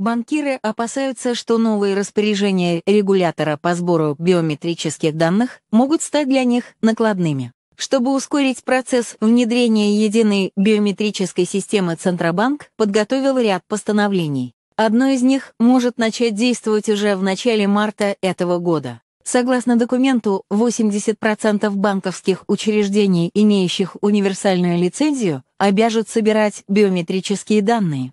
Банкиры опасаются, что новые распоряжения регулятора по сбору биометрических данных могут стать для них накладными. Чтобы ускорить процесс внедрения единой биометрической системы Центробанк подготовил ряд постановлений. Одно из них может начать действовать уже в начале марта этого года. Согласно документу, 80% банковских учреждений, имеющих универсальную лицензию, обяжут собирать биометрические данные.